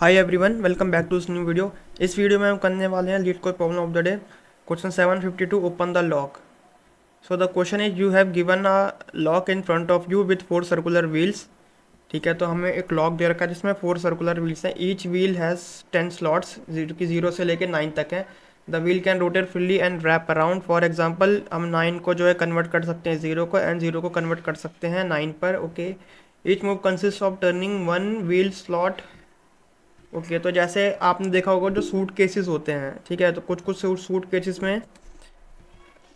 hi everyone welcome back to इस new video इस video में हम करने वाले हैं LeetCode problem of the day question 752 open the lock so the question is you have given a lock in front of you with four circular wheels ठीक है तो हमें एक लॉक दे रखा है जिसमें फोर सर्कुलर व्हील्स हैं each wheel has ten slots जो कि जीरो से लेकर नाइन तक है the wheel can rotate freely and wrap around for example हम नाइन को जो है कन्वर्ट कर सकते हैं जीरो को एंड जीरो को कन्वर्ट कर सकते हैं नाइन पर okay each move consist of turning one wheel slot okay तो जैसे आपने देखा होगा जो सूट केसेस होते हैं ठीक है तो कुछ कुछ सूट सूट केसेस में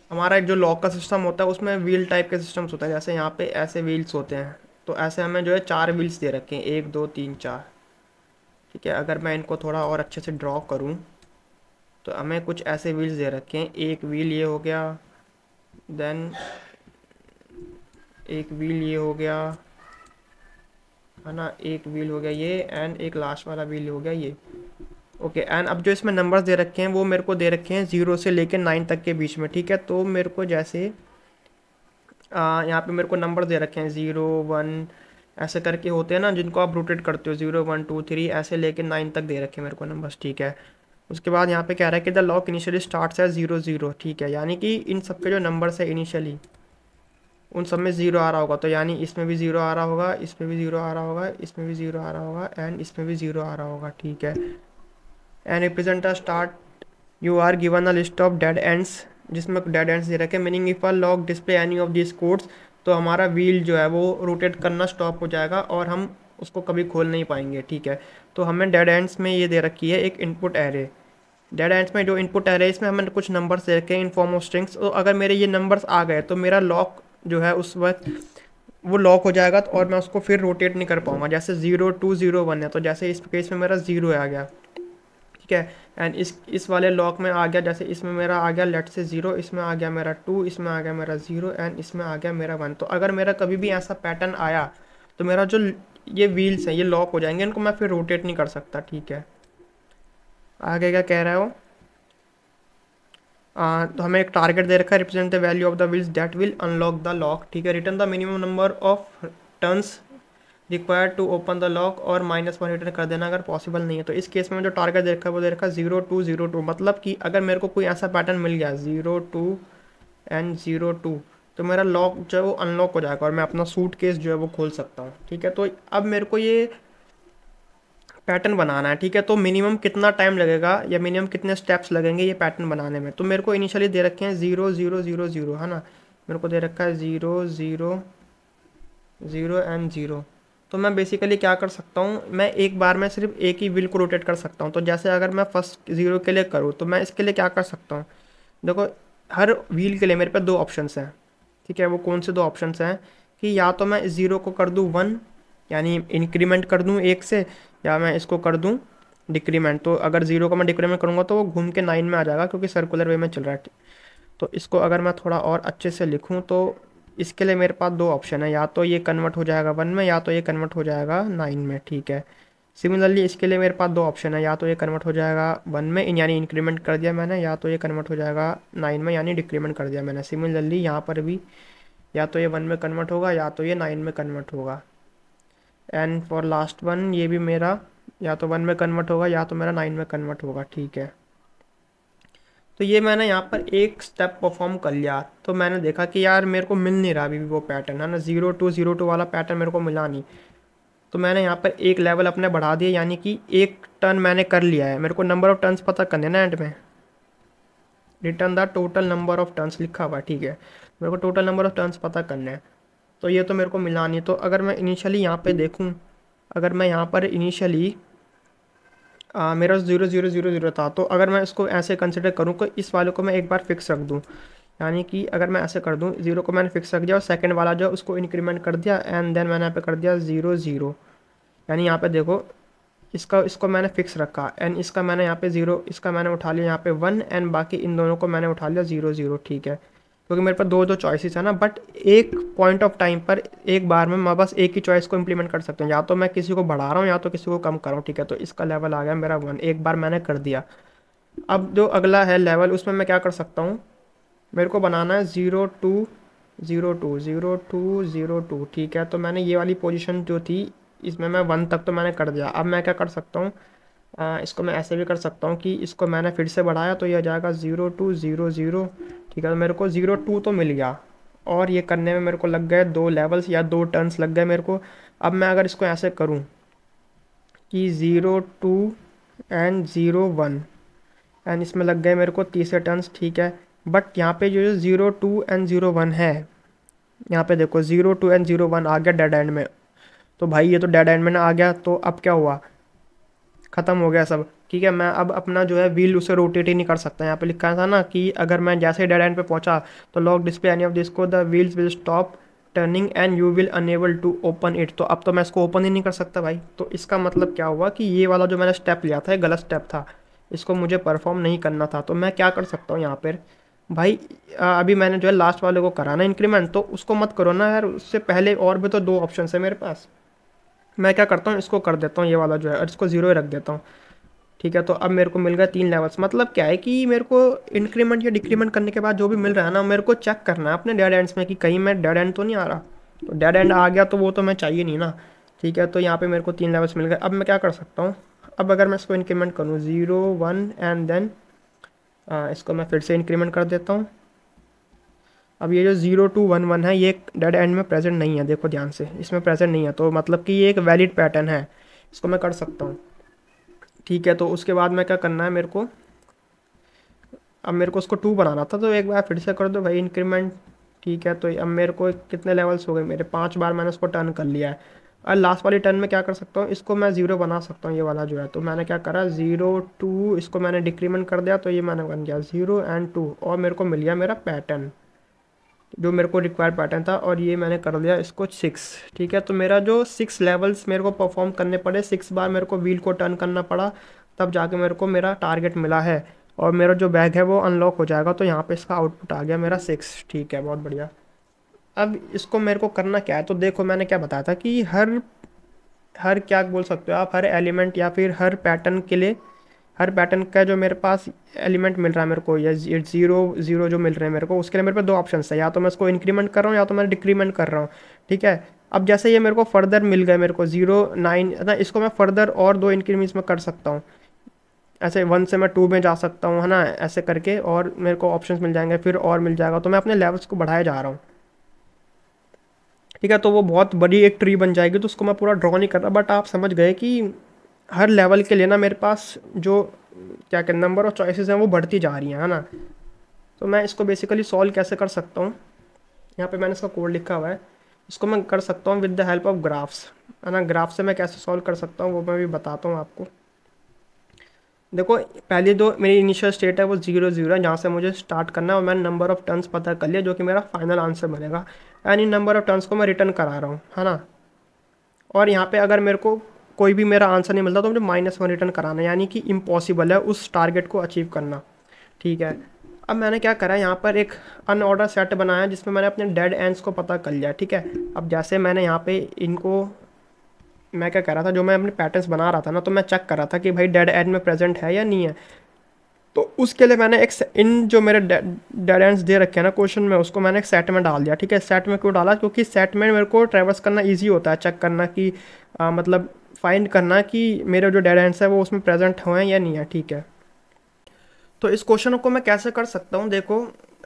हमारा एक जो लॉक का सिस्टम होता है उसमें व्हील टाइप के सिस्टम्स होता है जैसे यहाँ पे ऐसे व्हील्स होते हैं तो ऐसे हमें जो है चार व्हील्स दे रखे हैं एक दो तीन चार ठीक है अगर मैं इनको थोड़ा और अच्छे से ड्रॉ करूँ तो हमें कुछ ऐसे व्हील्स दे रखे हैं एक व्हील ये हो गया देन एक व्हील ये हो गया है ना एक व्हील हो गया ये एंड एक लास्ट वाला व्हील हो गया ये ओके okay, एंड अब जो इसमें नंबर्स दे रखे हैं वो मेरे को दे रखे हैं ज़ीरो से लेकर नाइन तक के बीच में ठीक है तो मेरे को जैसे यहाँ पे मेरे को नंबर दे रखे हैं ज़ीरो वन ऐसे करके होते हैं ना जिनको आप रोटेट करते हो ज़ीरो वन टू थ्री ऐसे लेके नाइन तक दे रखे हैं मेरे को नंबर्स ठीक है उसके बाद यहाँ पे कह रहा है कि द लॉक इनिशियली स्टार्ट्स है ज़ीरो ज़ीरो ठीक है यानी कि इन सब के जो नंबर्स है इनिशियली उन सब में ज़ीरो आ रहा होगा तो यानी इसमें भी ज़ीरो आ रहा होगा इसमें भी ज़ीरो आ रहा होगा इसमें भी ज़ीरो आ रहा होगा एंड इसमें भी ज़ीरो आ रहा होगा ठीक है and represent a start you are given a list of dead ends जिसमें डेड एंड्स दे रखे meaning if our lock display any of this codes तो हमारा व्हील जो है वो रोटेट करना स्टॉप हो जाएगा और हम उसको कभी खोल नहीं पाएंगे ठीक है तो हमें डेड एंड्स में ये दे रखी है एक इनपुट एरे डेड एंड्स में जो इनपुट एरे इसमें हमें कुछ नंबर्स दे रखे हैं इन फॉर्म ऑफ स्ट्रिंग्स तो अगर मेरे ये नंबर्स आ गए तो मेरा लॉक जो है उस वक्त वो लॉक हो जाएगा तो और मैं उसको फिर रोटेट नहीं कर पाऊँगा जैसे ज़ीरो टू ज़ीरो वन है तो जैसे इस केस में मेरा ज़ीरो आ गया ठीक है एंड इस इस वाले लॉक में आ गया जैसे इसमें मेरा आ गया लेट से ज़ीरो इसमें आ गया मेरा टू इसमें आ गया मेरा ज़ीरो एंड इसमें आ गया मेरा वन तो अगर मेरा कभी भी ऐसा पैटर्न आया तो मेरा जो ये व्हील्स हैं ये लॉक हो जाएंगे इनको मैं फिर रोटेट नहीं कर सकता ठीक है आगे क्या कह रहा है वो Uh, तो हमें एक टारगेट दे रखा है represent the value of the wheels that will unlock the lock ठीक है return the minimum number of turns required to open the lock और माइनस वन रिटर्न कर देना अगर पॉसिबल नहीं है तो इस केस में जो टारगेट दे रखा है वो दे रखा है जीरो टू जीरो टू मतलब कि अगर मेरे को कोई ऐसा पैटर्न मिल गया zero two and zero two तो मेरा लॉक जो है वो अनलॉक हो जाएगा और मैं अपना सूट केस जो है वो खोल सकता हूँ ठीक है तो अब मेरे को ये पैटर्न बनाना है ठीक है तो मिनिमम कितना टाइम लगेगा या मिनिमम कितने स्टेप्स लगेंगे ये पैटर्न बनाने में तो मेरे को इनिशियली दे रखे हैं ज़ीरो ज़ीरो ज़ीरो ज़ीरो है ना मेरे को दे रखा है zero zero zero and zero तो मैं बेसिकली क्या कर सकता हूँ मैं एक बार में सिर्फ एक ही विल को रोटेट कर सकता हूँ तो जैसे अगर मैं फर्स्ट ज़ीरो के लिए करूँ तो मैं इसके लिए क्या कर सकता हूँ देखो हर व्हील के लिए मेरे पास दो ऑप्शंस हैं ठीक है वो कौन से दो ऑप्शंस हैं कि या तो मैं ज़ीरो को कर दूँ वन यानी इंक्रीमेंट कर दूँ एक से या मैं इसको कर दूँ डिक्रीमेंट तो अगर जीरो को मैं डिक्रीमेंट करूँगा तो वो घूम के नाइन में आ जाएगा क्योंकि सर्कुलर वे में चल रहा है तो इसको अगर मैं थोड़ा और अच्छे से लिखूँ तो इसके लिए मेरे पास दो ऑप्शन है या तो ये कन्वर्ट हो जाएगा वन में या तो ये कन्वर्ट हो जाएगा नाइन में ठीक है सिमिलरली इसके लिए मेरे पास दो ऑप्शन है या तो ये कन्वर्ट हो जाएगा वन में यानी इंक्रीमेंट कर दिया मैंने या तो ये कन्वर्ट हो जाएगा नाइन में यानी डिक्रीमेंट कर दिया मैंने सिमिलरली यहाँ पर भी या तो ये वन में कन्वर्ट होगा या तो ये नाइन में कन्वर्ट होगा एंड फॉर लास्ट वन ये भी मेरा या तो वन में कन्वर्ट होगा या तो मेरा नाइन में कन्वर्ट होगा ठीक है तो ये मैंने यहाँ पर एक स्टेप परफॉर्म कर लिया तो मैंने देखा कि यार मेरे को मिल नहीं रहा अभी भी वो पैटर्न है ना ज़ीरो टू ज़ीरो टू वाला पैटर्न मेरे को मिला नहीं तो मैंने यहाँ पर एक लेवल अपने बढ़ा दिया यानी कि एक टर्न मैंने कर लिया है मेरे को नंबर ऑफ़ टर्न्स पता करने ना एंड में return the total number of turns लिखा हुआ ठीक है मेरे को टोटल नंबर ऑफ़ टर्न्स पता करना है तो ये तो मेरे को मिला नहीं तो अगर मैं इनिशियली यहाँ पे देखूँ अगर मैं यहाँ पर इनिशियली मेरा ज़ीरो ज़ीरो ज़ीरो ज़ीरो था तो अगर मैं इसको ऐसे कंसिडर करूँ कि तो इस वाले को मैं एक बार फिक्स रख दूँ यानी कि अगर मैं ऐसे कर दूँ ज़ीरो को मैंने फिक्स रख दिया और सेकेंड वाला जो उसको इंक्रीमेंट कर दिया एंड देन मैंने यहाँ पर कर दिया ज़ीरो ज़ीरो यानी यहाँ पर देखो इसका इसको मैंने फिक्स रखा एंड इसका मैंने यहाँ पे ज़ीरो इसका मैंने उठा लिया यहाँ पे वन एंड बाकी इन दोनों को मैंने उठा लिया ज़ीरो ज़ीरो ठीक है क्योंकि मेरे पास दो दो चॉइसेस है ना बट एक पॉइंट ऑफ टाइम पर एक बार में मैं बस एक ही चॉइस को इंप्लीमेंट कर सकता हूँ या तो मैं किसी को बढ़ा रहा हूँ या तो किसी को कम कर रहा हूँ ठीक है तो इसका लेवल आ गया मेरा वन एक बार मैंने कर दिया अब जो अगला है लेवल उसमें मैं क्या कर सकता हूँ मेरे को बनाना है zero two zero two zero two zero two ठीक है तो मैंने ये वाली पोजिशन जो थी इसमें मैं वन तक तो मैंने कर दिया अब मैं क्या कर सकता हूँ इसको मैं ऐसे भी कर सकता हूँ कि इसको मैंने फिर से बढ़ाया तो यह जाएगा ज़ीरो टू ज़ीरो ज़ीरो ठीक है तो मेरे को ज़ीरो टू तो मिल गया और ये करने में मेरे को लग गए दो लेवल्स या दो टर्नस लग गए मेरे को अब मैं अगर इसको ऐसे करूँ कि zero two and zero one and इसमें लग गए मेरे को तीसरे टर्नस ठीक है बट यहाँ पे जो zero two and zero one है यहाँ पे देखो zero two and zero one आ गया डेड एंड में तो भाई ये तो डेड एंड में ना आ गया तो अब क्या हुआ ख़त्म हो गया सब ठीक है मैं अब अपना जो है व्हील उसे रोटेट ही नहीं कर सकता यहाँ पे लिखा था ना कि अगर मैं जैसे डेड एंड पे पहुँचा तो lock display any of this को the wheels will stop turning and you will unable to open it तो अब तो मैं इसको ओपन ही नहीं कर सकता भाई तो इसका मतलब क्या हुआ कि ये वाला जो मैंने स्टेप लिया था गलत स्टेप था इसको मुझे परफॉर्म नहीं करना था तो मैं क्या कर सकता हूँ यहाँ पर भाई अभी मैंने जो है लास्ट वाले को कराना इंक्रीमेंट तो उसको मत करो ना यार उससे पहले और भी तो दो ऑप्शन है मेरे पास मैं क्या करता हूँ इसको कर देता हूँ ये वाला जो है और इसको ज़ीरो रख देता हूँ ठीक है तो अब मेरे को मिल गया तीन लेवल्स मतलब क्या है कि मेरे को इंक्रीमेंट या डिक्रीमेंट करने के बाद जो भी मिल रहा है ना मेरे को चेक करना है अपने डेड एंड्स में कि कहीं मैं डेड एंड तो नहीं आ रहा तो डेड एंड आ गया तो वो तो मैं चाहिए नहीं ना ठीक है तो यहाँ पर मेरे को तीन लेवल्स मिल गए अब मैं क्या कर सकता हूँ अब अगर मैं इसको इंक्रीमेंट करूँ ज़ीरो वन एंड देन इसको मैं फिर से इंक्रीमेंट कर देता हूँ अब ये जो ज़ीरो टू वन वन है ये डेड एंड में प्रेजेंट नहीं है देखो ध्यान से इसमें प्रेजेंट नहीं है तो मतलब कि ये एक वैलिड पैटर्न है इसको मैं कर सकता हूँ ठीक है तो उसके बाद में क्या करना है मेरे को अब मेरे को उसको टू बनाना था तो एक बार फिर से कर दो भाई इंक्रीमेंट ठीक है तो अब मेरे को कितने लेवल्स हो गए मेरे पाँच बार मैंने उसको टर्न कर लिया है और लास्ट वाली टर्न में क्या कर सकता हूँ इसको मैं ज़ीरो बना सकता हूँ ये वाला जो है तो मैंने क्या करा ज़ीरो टू इसको मैंने डिक्रीमेंट कर दिया तो ये मैंने बन गया ज़ीरो एंड टू और मेरे को मिल गया मेरा पैटर्न जो मेरे को रिक्वायर्ड पैटर्न था और ये मैंने कर लिया इसको सिक्स ठीक है तो मेरा जो सिक्स लेवल्स मेरे को परफॉर्म करने पड़े सिक्स बार मेरे को व्हील को टर्न करना पड़ा तब जाके मेरे को मेरा टारगेट मिला है और मेरा जो बैग है वो अनलॉक हो जाएगा तो यहाँ पे इसका आउटपुट आ गया मेरा सिक्स ठीक है बहुत बढ़िया अब इसको मेरे को करना क्या है तो देखो मैंने क्या बताया था कि हर हर क्या बोल सकते हो आप हर एलिमेंट या फिर हर पैटर्न के लिए हर पैटर्न का जो मेरे पास एलिमेंट मिल रहा है मेरे को या जीरो जीरो जो मिल रहे हैं मेरे को उसके लिए मेरे पे दो ऑप्शन है या तो मैं इसको इंक्रीमेंट कर रहा हूँ या तो मैं डिक्रीमेंट कर रहा हूँ ठीक है अब जैसे ये मेरे को फर्दर मिल गए मेरे को जीरो नाइन ना इसको मैं फर्दर और दो इंक्रीमेंट्स में कर सकता हूँ ऐसे वन से मैं टू में जा सकता हूँ है ना ऐसे करके और मेरे को ऑप्शंस मिल जाएंगे फिर और मिल जाएगा तो मैं अपने लेवल्स को बढ़ाया जा रहा हूँ ठीक है तो वो बहुत बड़ी एक ट्री बन जाएगी तो उसको मैं पूरा ड्रॉ नहीं कर रहा बट आप समझ गए कि हर लेवल के लिए ना मेरे पास जो क्या कहते नंबर ऑफ चॉइसेस हैं वो बढ़ती जा रही हैं है ना तो मैं इसको बेसिकली सॉल्व कैसे कर सकता हूँ यहाँ पे मैंने इसका कोड लिखा हुआ है इसको मैं कर सकता हूँ with the help of graphs है ना ग्राफ से मैं कैसे सॉल्व कर सकता हूँ वो मैं भी बताता हूँ आपको देखो पहले जो मेरी इनिशियल स्टेट है वो जीरो जीरो है जहाँ से मुझे स्टार्ट करना है और मैंने नंबर ऑफ टर्न्स पता कर लिया जो कि मेरा फाइनल आंसर बनेगा and in number of turns को मैं रिटर्न करा रहा हूँ है ना और यहाँ पे अगर मेरे को कोई भी मेरा आंसर नहीं मिलता तो मुझे माइनस वन रिटर्न कराना यानी कि इम्पॉसिबल है उस टारगेट को अचीव करना ठीक है अब मैंने क्या करा यहाँ पर एक अनऑर्डर सेट बनाया जिसमें मैंने अपने डेड एंड्स को पता कर लिया ठीक है अब जैसे मैंने यहाँ पे इनको मैं क्या कर रहा था जो मैं अपने पैटर्न्स बना रहा था ना तो मैं चेक कर रहा था कि भाई डेड एंड में प्रेजेंट है या नहीं है तो उसके लिए मैंने एक इन जो मेरे डेड एंड्स दे रखे हैं ना क्वेश्चन में उसको मैंने एक सेट में डाल दिया ठीक है सेट में क्यों डाला क्योंकि सेट में मेरे को ट्रेवर्स करना ईजी होता है चेक करना कि आ, मतलब फाइंड करना कि मेरे जो डेड एंड्स है वो उसमें प्रेजेंट हुए हैं या नहीं है ठीक है तो इस क्वेश्चन को मैं कैसे कर सकता हूँ देखो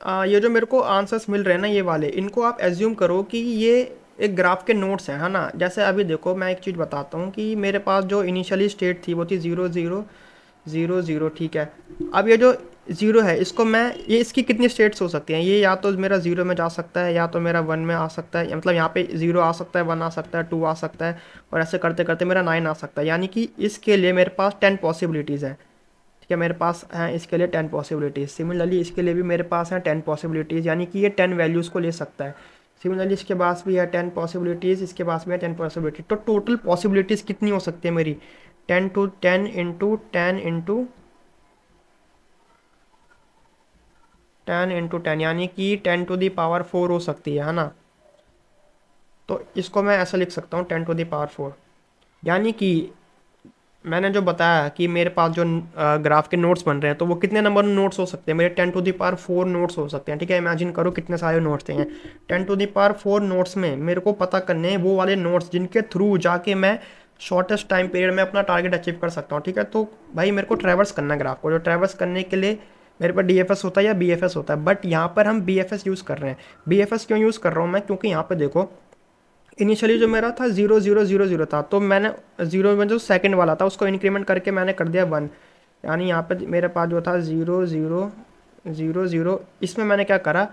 आ, ये जो मेरे को आंसर्स मिल रहे हैं ना ये वाले इनको आप एज्यूम करो कि ये एक ग्राफ के नोट्स हैं है ना जैसे अभी देखो मैं एक चीज़ बताता हूँ कि मेरे पास जो इनिशियली स्टेट थी वो थी ज़ीरो ज़ीरो ज़ीरो ज़ीरो ठीक है अब ये जो ज़ीरो है इसको मैं ये इसकी कितनी स्टेट्स हो सकती हैं ये या तो मेरा ज़ीरो में जा सकता है या तो मेरा वन में आ सकता है मतलब यहाँ पे ज़ीरो आ सकता है वन आ सकता है टू आ सकता है और ऐसे करते करते मेरा नाइन आ सकता है यानी कि इसके लिए मेरे पास टेन पॉसिबिलिटीज़ हैं ठीक है मेरे पास हैं इसके लिए टेन पॉसिबिलिटीज़ सिमिलरली इसके लिए भी मेरे पास हैं टेन पॉसिबिलिटीज़ यानी कि ये टेन वैल्यूज़ को ले सकता है सिमिलरली इसके पास भी है टेन पॉसिबिलिटीज़ इसके पास भी है टेन पॉसिबिलिटी तो टोटल पॉसिबिलिटीज़ कितनी हो सकती है मेरी ten to ten into ten into ten into ten यानी कि ten to the power four हो सकती है है ना तो इसको मैं ऐसा लिख सकता हूँ ten to the power four यानी कि मैंने जो बताया कि मेरे पास जो ग्राफ के नोट्स बन रहे हैं तो वो कितने नंबर नोट्स हो सकते हैं मेरे ten to the power four nodes हो सकते हैं ठीक है इमेजिन करो कितने सारे नोट्स हैं ten to the power four nodes में मेरे को पता करने वो वाले नोट्स जिनके थ्रू जाके मैं शॉर्टेस्ट टाइम पीरियड में अपना टारगेट अचीव कर सकता हूँ ठीक है तो भाई मेरे को ट्रैवल्स करना ग्राफ को जो ट्रैवल्स करने के लिए मेरे पास डी होता है या बी होता है बट यहाँ पर हम बी यूज़ कर रहे हैं बी क्यों यूज़ कर रहा हूँ मैं क्योंकि यहाँ पर देखो इनिशियली जो मेरा था जीरो जीरो जीरो जीरो था तो मैंने जीरो में जो सेकंड वाला था उसको इंक्रीमेंट करके मैंने कर दिया वन यानी यहाँ पर मेरे पास जो था ज़ीरो ज़ीरो ज़ीरो ज़ीरो इसमें मैंने क्या करा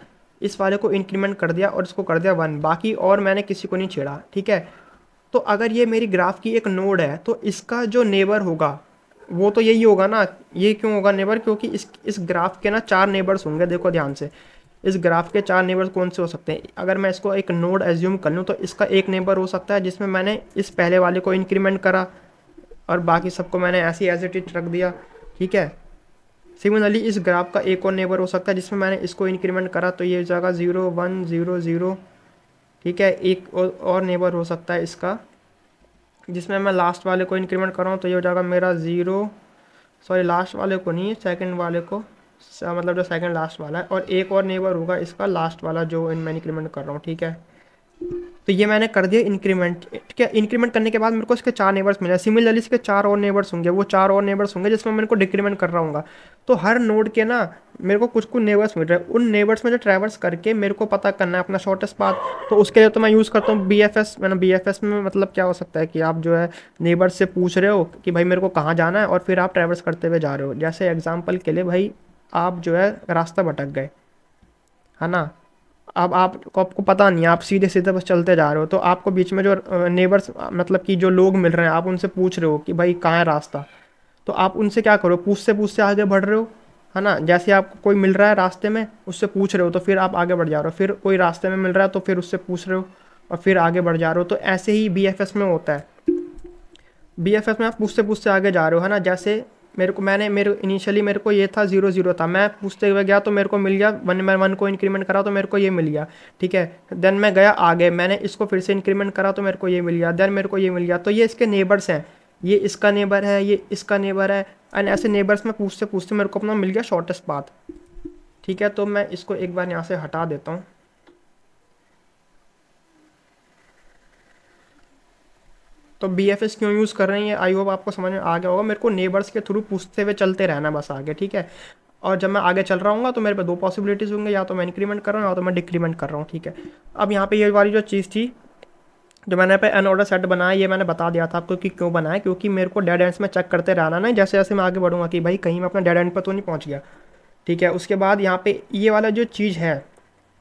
इस वाले को इंक्रीमेंट कर दिया और इसको कर दिया वन बाकी और मैंने किसी को नहीं छेड़ा ठीक है तो अगर ये मेरी ग्राफ की एक नोड है तो इसका जो नेबर होगा वो तो यही होगा ना ये क्यों होगा नेबर क्योंकि इस इस ग्राफ के ना चार नेबर्स होंगे देखो ध्यान से इस ग्राफ के चार नेबर्स कौन से हो सकते हैं अगर मैं इसको एक नोड एज्यूम कर लूँ तो इसका एक नेबर हो सकता है जिसमें मैंने इस पहले वाले को इंक्रीमेंट करा और बाकी सबको मैंने ऐसी एज इट इट रख दिया ठीक है सिमिलरली इस ग्राफ का एक और नेबर हो सकता है जिसमें मैंने इसको इंक्रीमेंट करा तो ये हो जाएगा ज़ीरो वन ज़ीरो ज़ीरो ठीक है एक और नेबर हो सकता है इसका जिसमें मैं लास्ट वाले को इंक्रीमेंट कर रहा हूँ तो ये हो जाएगा मेरा ज़ीरो सॉरी लास्ट वाले को नहीं सेकंड वाले को मतलब जो सेकंड लास्ट वाला है और एक और नेबर होगा इसका लास्ट वाला जो मैं इंक्रीमेंट कर रहा हूँ ठीक है तो ये मैंने कर दिया इंक्रीमेंट ठीक है इंक्रीमेंट करने के बाद मेरे को इसके चार नेबर्स मिले सिमिलरली इसके चार और नेबर्स होंगे वो चार और नेबर्स होंगे जिसमें मेरे को डिक्रीमेंट कर रहा हूँ तो हर नोड के ना मेरे को कुछ कुछ नेबर्स मिल रहे हैं उन नेबर्स में जो ट्रैवल्स करके मेरे को पता करना है अपना शॉर्टेस्ट पाथ तो उसके लिए तो मैं यूज़ करता हूँ बी एफ एस मैंने बी एफ एस में मतलब क्या हो सकता है कि आप जो है नेबर्स से पूछ रहे हो कि भाई मेरे को कहाँ जाना है और फिर आप ट्रैवल्स करते हुए जा रहे हो जैसे एग्जाम्पल के लिए भाई आप जो है रास्ता भटक गए है ना अब आप, आपको आपको पता नहीं आप सीधे सीधे बस चलते जा रहे हो तो आपको बीच में जो नेबर्स मतलब कि जो लोग मिल रहे हैं आप उनसे पूछ रहे हो कि भाई कहाँ है रास्ता तो आप उनसे क्या करो पूछते पूछते आगे बढ़ रहे हो है ना जैसे आपको कोई मिल रहा है रास्ते में उससे पूछ रहे हो तो फिर आप आगे बढ़ जा रहे हो फिर कोई रास्ते में मिल रहा है तो फिर उससे पूछ रहे हो और फिर आगे बढ़ जा रहे हो तो ऐसे ही बी में होता है बी में आप पूछते पूछते आगे जा रहे हो है ना जैसे मेरे को मैंने मेरे इनिशियली मेरे को ये था जीरो जीरो था मैं पूछते हुए गया तो मेरे को मिल गया वन बाई वन को इंक्रीमेंट करा तो मेरे को ये मिल गया ठीक है देन मैं गया आगे मैंने इसको फिर से इंक्रीमेंट करा तो मेरे को ये मिल गया देन मेरे को ये मिल गया तो ये इसके नेबर्स हैं ये इसका नेबर है ये इसका नेबर है एंड ऐसे नेबर्स में पूछते पूछते मेरे को अपना मिल गया शॉर्टेस्ट पाथ ठीक है तो मैं इसको एक बार यहाँ से हटा देता हूँ तो बी एफ एस क्यों यूज़ कर रहे हैं ये आई होप आपको समझ में आ गया होगा मेरे को नेबर्स के थ्रू पूछते हुए चलते रहना बस आगे ठीक है और जब मैं आगे चल रहा हूँ तो मेरे पे दो पॉसिबिलिटीज़ होंगे या तो मैं इंक्रीमेंट कर रहा हूँ या तो मैं डिक्रीमेंट कर रहा हूँ ठीक है अब यहाँ पे ये वाली जो चीज़ थी जो मैंने पे एन ऑर्डर सेट बनाया ये मैंने बता दिया था आपको कि क्यों बनाया क्योंकि मेरे को डेड एंड्स में चेक करते रहना ना जैसे जैसे मैं आगे बढ़ूंगा कि भाई कहीं मैं अपना डेड एंड पर तो नहीं पहुँच गया ठीक है उसके बाद यहाँ पे ये वाला जो चीज़ है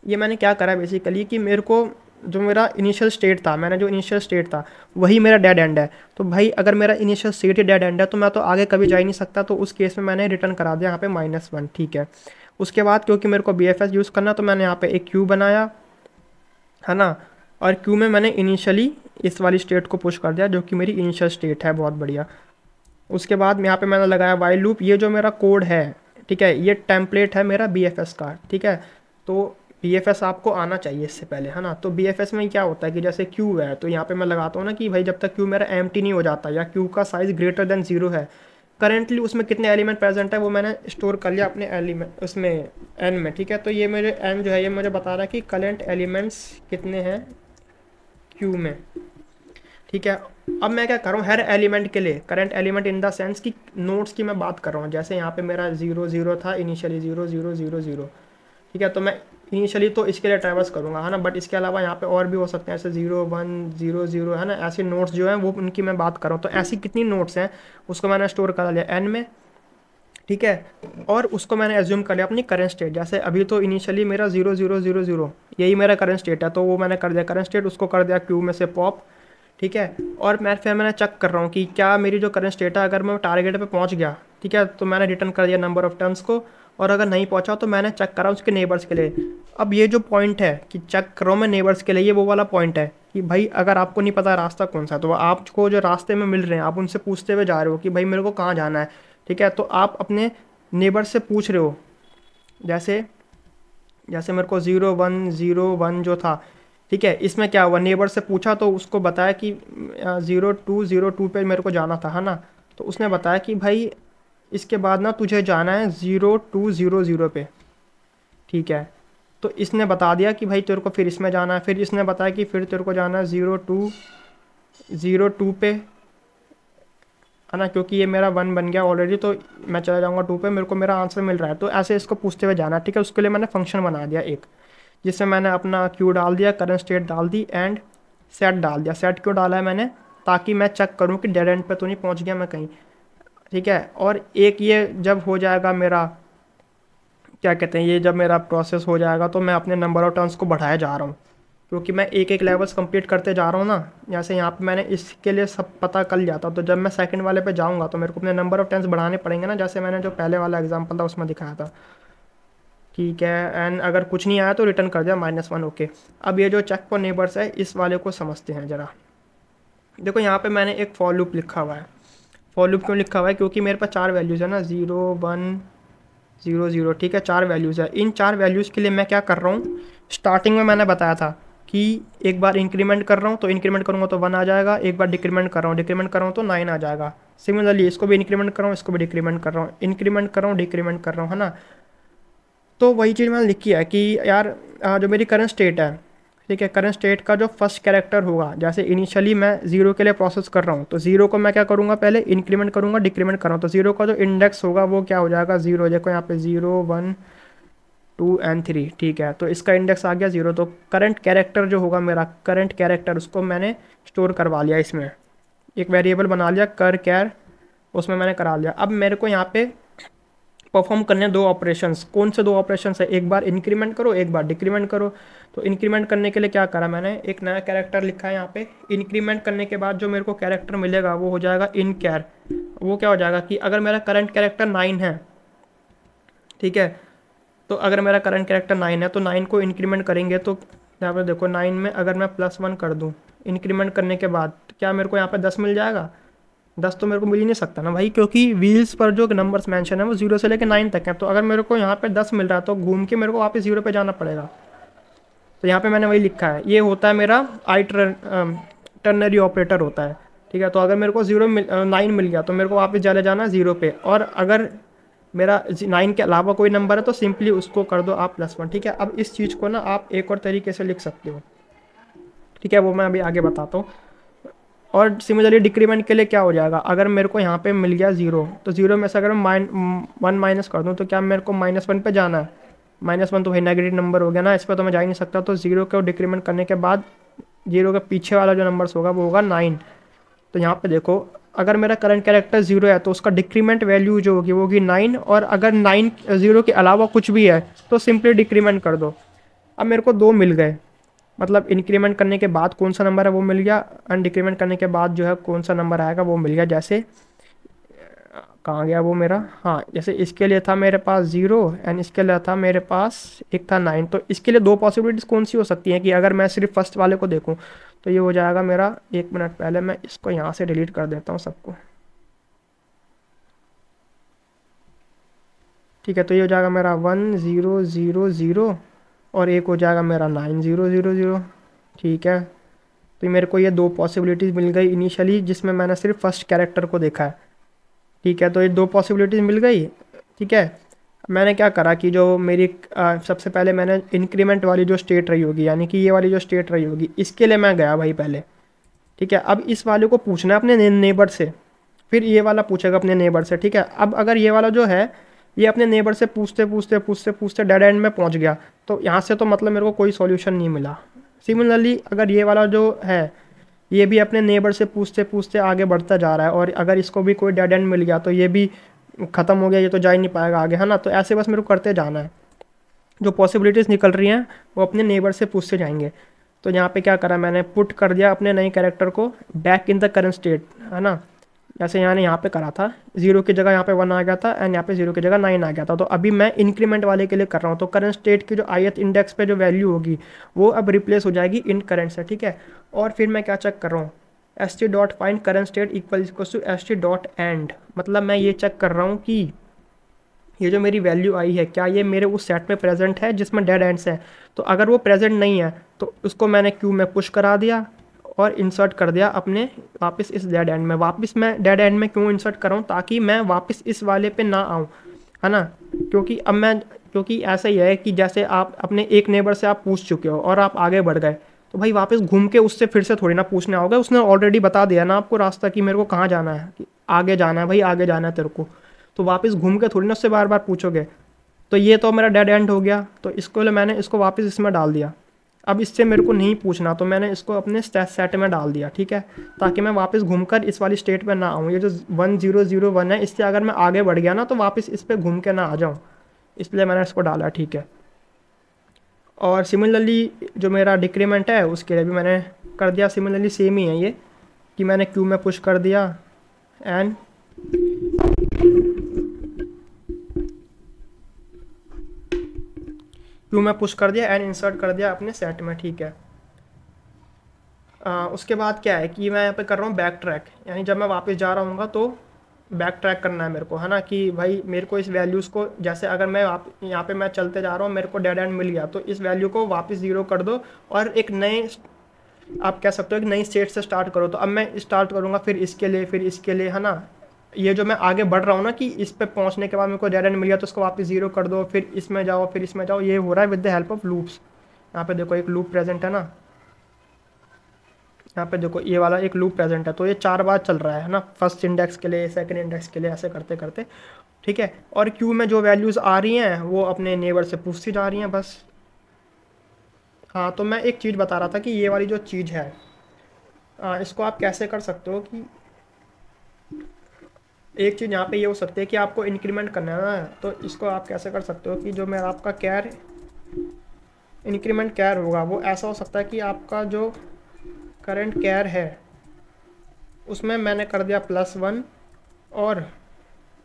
ये मैंने क्या करा बेसिकली कि मेरे को जो मेरा इनिशियल स्टेट था मैंने जो इनिशियल स्टेट था वही मेरा डेड एंड है तो भाई अगर मेरा इनिशियल स्टेट ही डेड एंड है तो मैं तो आगे कभी जा ही नहीं सकता तो उस केस में मैंने रिटर्न करा दिया यहाँ पे माइनस वन ठीक है उसके बाद क्योंकि मेरे को बी यूज़ करना तो मैंने यहाँ पे एक क्यू बनाया है ना और क्यू में मैंने इनिशियली इस वाली स्टेट को पुश कर दिया जो कि मेरी इनिशियल स्टेट है बहुत बढ़िया उसके बाद यहाँ पे मैंने लगाया वाई लूप ये जो मेरा कोड है ठीक है ये टेम्पलेट है मेरा बी का ठीक है तो बी आपको आना चाहिए इससे पहले है ना तो बी में क्या होता है कि जैसे क्यू है तो यहाँ पर मैं लगाता हूँ ना कि भाई जब तक क्यू मेरा एम नहीं हो जाता या क्यू का साइज़ ग्रेटर देन ज़ीरो है करेंटली उसमें कितने एलिमेंट प्रेजेंट है वो मैंने स्टोर कर लिया अपने एलिमेंट उसमें एन में ठीक है तो ये मेरे एन जो है ये मुझे बता रहा है कि करेंट एलिमेंट्स कितने हैं क्यू में ठीक है अब मैं क्या कर रहा हूँ हर एलिमेंट के लिए current element in the sense कि नोट्स की मैं बात कर रहा हूँ जैसे यहाँ पे मेरा जीरो जीरो था initially zero zero zero zero ठीक है तो मैं इनिशियली तो इसके लिए ट्रेवल्स करूँगा है ना बट इसके अलावा यहाँ पे और भी हो सकते हैं ऐसे जीरो वन जीरो जीरो है ना ऐसे नोट्स जो हैं वो उनकी मैं बात कर रहा हूँ तो ऐसी कितनी नोट्स हैं उसको मैंने स्टोर करा लिया एन में ठीक है और उसको मैंने एज्यूम कर लिया अपनी करंट स्टेट जैसे अभी तो इनिशियली मेरा जीरो जीरो जीरो जीरो यही मेरा करंट स्टेट है तो वो मैंने कर दिया करंट स्टेट उसको कर दिया क्यू में से पॉप ठीक है और मैं फिर मैंने चेक कर रहा हूँ कि क्या मेरी जो करंट स्टेट है अगर मैं टारगेट पर पहुँच गया ठीक है तो मैंने रिटर्न कर दिया नंबर ऑफ़ टर्म्स को और अगर नहीं पहुँचा तो मैंने चेक करा उसके नेबर्स के लिए अब ये जो पॉइंट है कि चेक कर रहा हूँ मैं नेबर्स के लिए ये वो वाला पॉइंट है कि भाई अगर आपको नहीं पता रास्ता कौन सा है तो आपको जो रास्ते में मिल रहे हैं आप उनसे पूछते हुए जा रहे हो कि भाई मेरे को कहाँ जाना है ठीक है तो आप अपने नेबर से पूछ रहे हो जैसे जैसे मेरे को ज़ीरो वन ज़ीरो वन जो था ठीक है इसमें क्या हुआ नेबर से पूछा तो उसको बताया कि ज़ीरो टू ज़ीरो टू पर मेरे को जाना था है ना तो उसने बताया कि भाई इसके बाद ना तुझे जाना है ज़ीरो टू ज़ीरो ज़ीरो पे ठीक है तो इसने बता दिया कि भाई तेरे को फिर इसमें जाना है फिर इसने बताया कि फिर तेरे को जाना है ज़ीरो टू ज़ीरो टू पे है ना क्योंकि ये मेरा वन बन गया ऑलरेडी तो मैं चला जाऊँगा टू पे मेरे को मेरा आंसर मिल रहा है तो ऐसे इसको पूछते हुए जाना ठीक है उसके लिए मैंने फंक्शन बना दिया एक जिससे मैंने अपना क्यू डाल दिया करंट स्टेट डाल दी एंड सेट डाल दिया सेट क्यों डाला है मैंने ताकि मैं चेक करूँ कि डेड एंड पर तो नहीं पहुँच गया मैं कहीं ठीक है और एक ये जब हो जाएगा मेरा क्या कहते हैं ये जब मेरा प्रोसेस हो जाएगा तो मैं अपने नंबर ऑफ टर्न्स को बढ़ाया जा रहा हूँ क्योंकि मैं एक एक लेवल्स कंप्लीट करते जा रहा हूँ ना जैसे यहाँ पे मैंने इसके लिए सब पता कर लिया था तो जब मैं सेकंड वाले पे जाऊँगा तो मेरे को अपने नंबर ऑफ टेंस बढ़ाने पड़ेंगे ना जैसे मैंने जो पहले वाला एग्जांपल था उसमें दिखाया था ठीक है एंड अगर कुछ नहीं आया तो रिटर्न कर दिया माइनस वन ओके अब ये जो चेक फॉर नेबर्स है इस वाले को समझते हैं ज़रा देखो यहाँ पर मैंने एक फॉर लूप लिखा हुआ है फॉर लूप क्यों लिखा हुआ है क्योंकि मेरे पास चार वैल्यूज़ है ना ज़ीरो वन ज़ीरो ज़ीरो ठीक है चार वैल्यूज़ है इन चार वैल्यूज़ के लिए मैं क्या कर रहा हूँ स्टार्टिंग में मैंने बताया था कि एक बार इंक्रीमेंट कर रहा हूँ तो इंक्रीमेंट करूँगा तो वन आ जाएगा एक बार डिक्रीमेंट कर रहा हूँ डिक्रीमेंट कर रहा हूँ तो नाइन आ जाएगा सिमिलरली इसको भी इंक्रीमेंट कर रहा हूँ इसको भी डिक्रीमेंट कर रहा हूँ इंक्रीमेंट कर रहा हूँ डिक्रीमेंट कर रहा हूँ है ना तो वही चीज़ मैंने लिखी है कि यार जो मेरी करंट स्टेट है ठीक है करंट स्टेट का जो फर्स्ट कैरेक्टर होगा जैसे इनिशियली मैं जीरो के लिए प्रोसेस कर रहा हूँ तो जीरो को मैं क्या करूँगा पहले इंक्रीमेंट करूँगा डिक्रीमेंट कर रहा हूँ तो जीरो का जो इंडेक्स होगा वो क्या हो जाएगा जीरो देखो यहाँ पे zero one two and three ठीक है तो इसका इंडेक्स आ गया ज़ीरो तो करंट कैरेक्टर जो होगा मेरा करंट कैरेक्टर उसको मैंने स्टोर करवा लिया इसमें एक वेरिएबल बना लिया कर कैर उसमें मैंने करा लिया अब मेरे को यहाँ पे परफॉर्म करने दो ऑपरेशंस कौन से दो ऑपरेशंस है एक बार इंक्रीमेंट करो एक बार डिक्रीमेंट करो तो इंक्रीमेंट करने के लिए क्या करा मैंने एक नया कैरेक्टर लिखा है यहाँ पे इंक्रीमेंट करने के बाद जो मेरे को कैरेक्टर मिलेगा वो हो जाएगा इन कैर वो क्या हो जाएगा कि अगर मेरा करंट कैरेक्टर नाइन है ठीक है तो अगर मेरा करंट कैरेक्टर नाइन है तो नाइन को इंक्रीमेंट करेंगे तो यहाँ पर देखो नाइन में अगर मैं प्लस वन कर दूँ इंक्रीमेंट करने के बाद तो क्या मेरे को यहाँ पर दस मिल जाएगा दस तो मेरे को मिल ही नहीं सकता ना भाई क्योंकि व्हील्स पर जो नंबर्स मेंशन है वो जीरो से लेकर नाइन तक हैं तो अगर मेरे को यहाँ पर दस मिल रहा है तो घूम के मेरे को वापस जीरो पर जाना पड़ेगा तो यहाँ पर मैंने वही लिखा है ये होता है मेरा आई टर्नरी ऑपरेटर होता है ठीक है तो अगर मेरे को जीरो मिल नाइन मिल गया तो मेरे को वापस जाने जाना है जीरो पे और अगर मेरा नाइन के अलावा कोई नंबर है तो सिंपली उसको कर दो आप प्लस वन ठीक है अब इस चीज़ को ना आप एक और तरीके से लिख सकते हो ठीक है वो मैं अभी आगे बताता हूँ और सिमिलरली डिक्रीमेंट के लिए क्या हो जाएगा अगर मेरे को यहाँ पे मिल गया जीरो तो जीरो में से अगर मैं माइन वन माइनस कर दूँ तो क्या मेरे को माइनस वन पर जाना है माइनस वन तो भाई नेगेटिव नंबर हो गया ना इस पर तो मैं जा ही नहीं सकता तो जीरो को डिक्रीमेंट करने के बाद जीरो के पीछे वाला जो नंबर्स होगा वो होगा नाइन तो यहाँ पे देखो अगर मेरा करंट कैरेक्टर जीरो है तो उसका डिक्रीमेंट वैल्यू जो होगी वो होगी नाइन और अगर नाइन जीरो के अलावा कुछ भी है तो सिंपली डिक्रीमेंट कर दो अब मेरे को दो मिल गए मतलब इंक्रीमेंट करने के बाद कौन सा नंबर है वो मिल गया एंड डिक्रीमेंट करने के बाद जो है कौन सा नंबर आएगा वो मिल गया जैसे कहाँ गया वो मेरा हाँ जैसे इसके लिए था मेरे पास ज़ीरो एंड इसके लिए था मेरे पास एक था नाइन तो इसके लिए दो पॉसिबिलिटीज़ कौन सी हो सकती हैं कि अगर मैं सिर्फ फर्स्ट वाले को देखूँ तो ये हो जाएगा मेरा एक मिनट पहले मैं इसको यहाँ से डिलीट कर देता हूँ सबको ठीक है तो ये हो जाएगा मेरा वन ज़ीरो ज़ीरो ज़ीरो और एक हो जाएगा मेरा नाइन ज़ीरो ज़ीरो ज़ीरो ठीक है तो मेरे को ये दो पॉसिबिलिटीज़ मिल गई इनिशियली जिसमें मैंने सिर्फ फर्स्ट कैरेक्टर को देखा है ठीक है तो ये दो पॉसिबिलिटीज़ मिल गई ठीक है मैंने क्या करा कि जो मेरी आ, सबसे पहले मैंने इंक्रीमेंट वाली जो स्टेट रही होगी यानी कि ये वाली जो स्टेट रही होगी इसके लिए मैं गया भाई पहले ठीक है अब इस वाले को पूछना है अपने नेबर से फिर ये वाला पूछेगा अपने नेबर से ठीक है अब अगर ये वाला जो है ये अपने नेबर से पूछते पूछते पूछते पूछते डेड एंड में पहुँच गया तो यहाँ से तो मतलब मेरे को कोई सोल्यूशन नहीं मिला सिमिलरली अगर ये वाला जो है ये भी अपने नेबर से पूछते पूछते आगे बढ़ता जा रहा है और अगर इसको भी कोई डेड एंड मिल गया तो ये भी ख़त्म हो गया ये तो जा ही नहीं पाएगा आगे है ना तो ऐसे बस मेरे को करते जाना है जो पॉसिबिलिटीज़ निकल रही हैं वो अपने नेबर से पूछते जाएंगे तो यहाँ पे क्या करा मैंने पुट कर दिया अपने नए कैरेक्टर को back in the current state है ना जैसे यहाँ ने यहाँ पे करा था जीरो की जगह यहाँ पे वन आ गया था एंड यहाँ पे जीरो की जगह नाइन आ गया था तो अभी मैं इंक्रीमेंट वाले के लिए कर रहा हूँ तो करंट स्टेट की जो आई इंडेक्स पे जो वैल्यू होगी वो अब रिप्लेस हो जाएगी इन करंट से ठीक है और फिर मैं क्या चेक कर रहा हूँ S T dot find current state equal equal to S T dot end मतलब मैं ये चेक कर रहा हूँ कि ये जो मेरी वैल्यू आई है क्या ये मेरे उस सेट में प्रेजेंट है जिसमें डेड एंड्स हैं तो अगर वो प्रेजेंट नहीं है तो उसको मैंने क्यू में पुश करा दिया और इंसर्ट कर दिया अपने वापस इस डेड एंड में वापस मैं डेड एंड में क्यों इंसर्ट कर रहा हूँ ताकि मैं वापस इस वाले पे ना आऊँ है ना क्योंकि अब मैं क्योंकि ऐसा ही है कि जैसे आप अपने एक नेबर से आप पूछ चुके हो और आप आगे बढ़ गए तो भाई वापस घूम के उससे फिर से थोड़ी ना पूछना होगा उसने ऑलरेडी बता दिया ना आपको रास्ता कि मेरे को कहाँ जाना है कि आगे जाना है भाई आगे जाना है तेरे को तो वापस घूम के थोड़ी ना उससे बार बार पूछोगे तो ये तो मेरा डेड एंड हो गया तो इसको मैंने इसको वापस इसमें डाल दिया अब इससे मेरे को नहीं पूछना तो मैंने इसको अपने सेट में डाल दिया ठीक है ताकि मैं वापस घूमकर इस वाली स्टेट पर ना आऊँ ये जो वन जीरो जीरो वन है इससे अगर मैं आगे बढ़ गया ना तो वापस इस पर घूम के ना आ जाऊँ इसलिए मैंने इसको डाला ठीक है और सिमिलरली जो मेरा डिक्रीमेंट है उसके लिए भी मैंने कर दिया सिमिलरली सेम ही है ये कि मैंने क्यू में पुश कर दिया एंड टू में पुश कर दिया एंड इंसर्ट कर दिया अपने सेट में ठीक है आ, उसके बाद क्या है कि मैं यहाँ पे कर रहा हूँ बैक ट्रैक यानी जब मैं वापस जा रहा हूँ तो बैक ट्रैक करना है मेरे को है ना कि भाई मेरे को इस वैल्यूज़ को जैसे अगर मैं आप यहाँ पे मैं चलते जा रहा हूँ मेरे को डेड एंड मिल गया तो इस वैल्यू को वापस ज़ीरो कर दो और एक नए आप कह सकते हो एक नई स्टेट से स्टार्ट करो तो अब मैं स्टार्ट करूँगा फिर इसके लिए फिर इसके लिए है ना ये जो मैं आगे बढ़ रहा हूँ ना कि इस पर पहुँचने के बाद मेरे को डेड एंड मिल गया तो उसको वापस जीरो कर दो फिर इसमें जाओ फिर इसमें जाओ ये हो रहा है with the help of loops यहाँ पे देखो एक लूप प्रेजेंट है ना यहाँ पे देखो ये वाला एक लूप प्रेजेंट है तो ये चार बार चल रहा है ना फर्स्ट इंडेक्स के लिए सेकेंड इंडेक्स के लिए ऐसे करते करते ठीक है और क्यू में जो वैल्यूज़ आ रही हैं वो अपने नेबर से पूछती जा रही हैं बस हाँ तो मैं एक चीज़ बता रहा था कि ये वाली जो चीज़ है इसको आप कैसे कर सकते हो कि एक चीज़ यहाँ पे ये हो सकती है कि आपको इंक्रीमेंट करना है ना तो इसको आप कैसे कर सकते हो कि जो मेरा आपका कैर इंक्रीमेंट कैर होगा वो ऐसा हो सकता है कि आपका जो करंट कैर है उसमें मैंने कर दिया प्लस वन और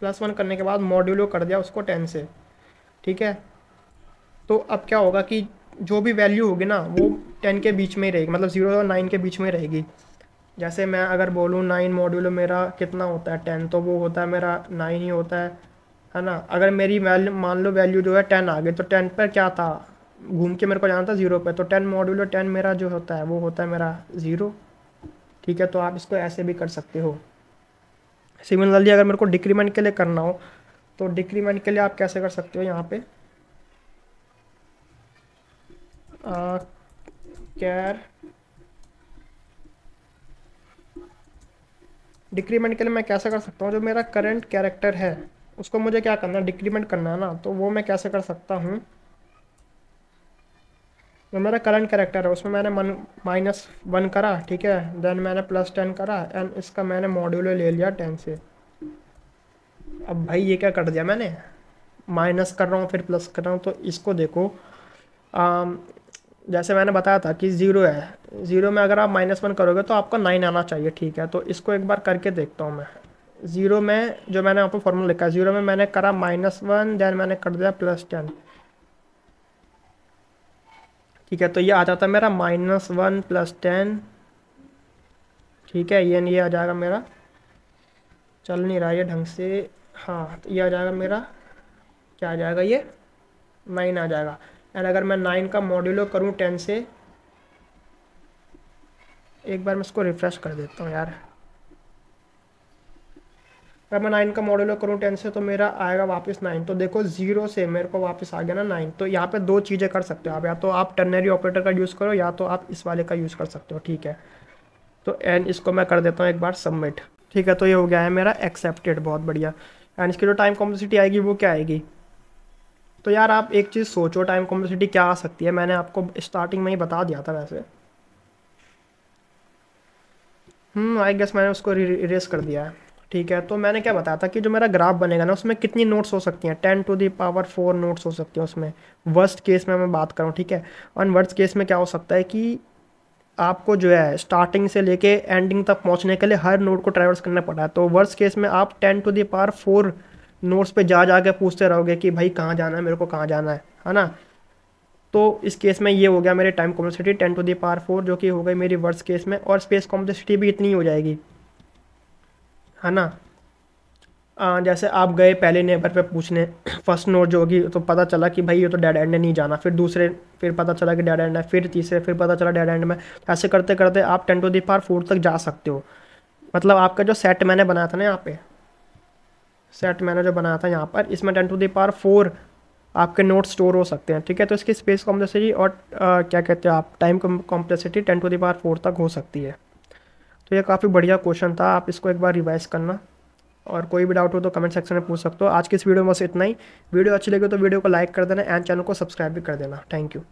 प्लस वन करने के बाद मॉड्यूलो कर दिया उसको टेन से ठीक है तो अब क्या होगा कि जो भी वैल्यू होगी ना वो टेन के बीच में ही रहेगी मतलब ज़ीरो और नाइन के बीच में रहेगी जैसे मैं अगर बोलूँ नाइन मॉड्यूलो मेरा कितना होता है टेन तो वो होता है मेरा नाइन ही होता है है ना अगर मेरी वैल्यू मान लो वैल्यू जो है टेन आ गई तो टेन पर क्या था घूम के मेरे को जाना था ज़ीरो पर तो टेन मॉड्यूलो टेन मेरा जो होता है वो होता है मेरा ज़ीरो ठीक है तो आप इसको ऐसे भी कर सकते हो सिमिलरली अगर मेरे को डिक्रीमेंट के लिए करना हो तो डिक्रीमेंट के लिए आप कैसे कर सकते हो यहाँ पे कैर डिक्रीमेंट के लिए मैं कैसे कर सकता हूँ जो मेरा करंट कैरेक्टर है उसको मुझे क्या करना है डिक्रीमेंट करना है ना तो वो मैं कैसे कर सकता हूँ जो मेरा करंट कैरेक्टर है उसमें मैंने मन माइनस वन करा ठीक है देन मैंने प्लस टेन करा एंड इसका मैंने मॉड्यूल ले लिया टेन से अब भाई ये क्या कर दिया मैंने माइनस कर रहा हूँ फिर प्लस कर रहा हूँ तो इसको देखो जैसे मैंने बताया था कि ज़ीरो है ज़ीरो में अगर आप माइनस वन करोगे तो आपको नाइन आना चाहिए ठीक है तो इसको एक बार करके देखता हूँ मैं ज़ीरो में जो मैंने आपको पर फॉर्मूला लिखा है ज़ीरो में मैंने करा माइनस वन देन मैंने कर दिया प्लस टेन ठीक है तो ये आ जाता है मेरा माइनस वन प्लस टेन ठीक है ये नहीं आ जाएगा मेरा चल नहीं रहा ये ढंग से हाँ तो ये आ जाएगा मेरा क्या आ जाएगा ये नाइन आ जाएगा एंड अगर मैं नाइन का मॉड्यूलो करूँ टेन से एक बार मैं इसको रिफ़्रेश कर देता हूँ यार अगर मैं नाइन का मॉड्यूलो करूँ टेन से तो मेरा आएगा वापस नाइन तो देखो जीरो से मेरे को वापस आ गया ना नाइन तो यहाँ पे दो चीज़ें कर सकते हो आप या तो आप टर्नरी ऑपरेटर का यूज़ करो या तो आप इस वाले का यूज़ कर सकते हो ठीक है तो एंड इसको मैं कर देता हूँ एक बार सबमिट ठीक है तो ये हो गया है मेरा एक्सेप्टेड बहुत बढ़िया एंड इसकी जो टाइम कॉम्पोसिटी आएगी वो क्या आएगी तो यार आप एक चीज़ सोचो टाइम कॉम्प्लेक्सिटी क्या आ सकती है मैंने आपको स्टार्टिंग में ही बता दिया था वैसे आई hmm, गेस मैंने उसको इरेज कर दिया है ठीक है तो मैंने क्या बताया था कि जो मेरा ग्राफ बनेगा ना उसमें कितनी नोट्स हो सकती हैं ten to the power four nodes हो सकती हैं उसमें वर्स्ट केस में मैं बात करूँ ठीक है और वर्स्ट केस में क्या हो सकता है कि आपको जो है स्टार्टिंग से लेके एंडिंग तक पहुँचने के लिए हर नोट को ट्रेवल्स करना पड़ा है तो वर्स्ट केस में आप ten to the power four nodes पे जा जा कर पूछते रहोगे कि भाई कहाँ जाना है मेरे को कहाँ जाना है है ना तो इस केस में ये हो गया मेरे time complexity ten to the power four जो कि हो गई मेरी वर्ड्स केस में और स्पेस कॉम्प्लेक्सिटी भी इतनी हो जाएगी है ना आ, जैसे आप गए पहले नेबर पे पूछने फर्स्ट नोट जो होगी तो पता चला कि भाई ये तो डेड एंड में नहीं जाना फिर दूसरे फिर पता चला कि डेड एंड है फिर तीसरे फिर पता चला डेड एंड में ऐसे करते करते आप ten to the power four तक जा सकते हो मतलब आपका जो सेट मैंने बनाया था ना यहाँ पे सेट मैंने जो बनाया था यहाँ पर इसमें टेन टू दी फोर आपके नोट स्टोर हो सकते हैं ठीक है तो इसकी स्पेस कॉम्प्लेसिटी और आ, क्या कहते हैं आप time complexity ten to the four तक हो सकती है तो ये काफ़ी बढ़िया क्वेश्चन था आप इसको एक बार रिवाइज करना और कोई भी डाउट हो तो कमेंट सेक्शन में पूछ सकते हो आज की इस वीडियो में बस इतना ही वीडियो अच्छी लगी तो वीडियो को लाइक कर देना एंड चैनल को सब्सक्राइब भी कर देना थैंक यू